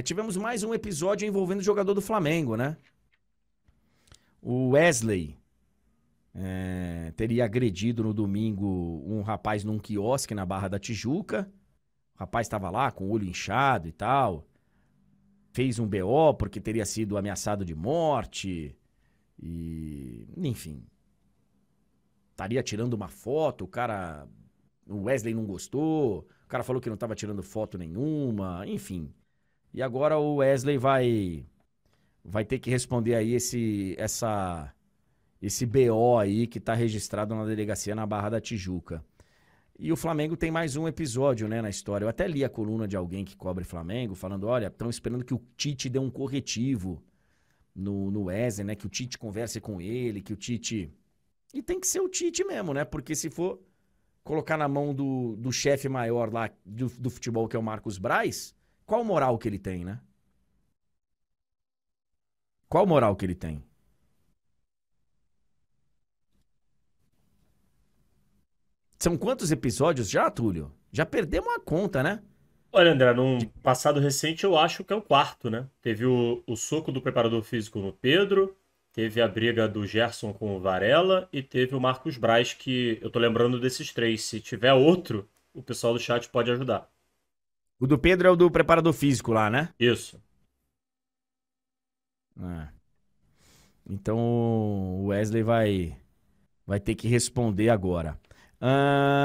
É, tivemos mais um episódio envolvendo o jogador do Flamengo, né? O Wesley é, teria agredido no domingo um rapaz num quiosque na Barra da Tijuca. O rapaz estava lá com o olho inchado e tal. Fez um BO porque teria sido ameaçado de morte. E. Enfim. Estaria tirando uma foto, o cara. O Wesley não gostou. O cara falou que não estava tirando foto nenhuma. Enfim. E agora o Wesley vai vai ter que responder aí esse essa esse BO aí que está registrado na delegacia na Barra da Tijuca. E o Flamengo tem mais um episódio, né, na história. Eu até li a coluna de alguém que cobre Flamengo falando, olha, estão esperando que o Tite dê um corretivo no, no Wesley, né, que o Tite converse com ele, que o Tite... E tem que ser o Tite mesmo, né, porque se for colocar na mão do, do chefe maior lá do, do futebol, que é o Marcos Braz, qual moral que ele tem, né? Qual moral que ele tem? São quantos episódios já, Túlio? Já perdemos a conta, né? Olha, André, num passado recente eu acho que é o quarto, né? Teve o, o soco do preparador físico no Pedro, teve a briga do Gerson com o Varela e teve o Marcos Braz, que eu tô lembrando desses três. Se tiver outro, o pessoal do chat pode ajudar. O do Pedro é o do preparador físico lá, né? Isso. É. Então o Wesley vai, vai ter que responder agora. Ah.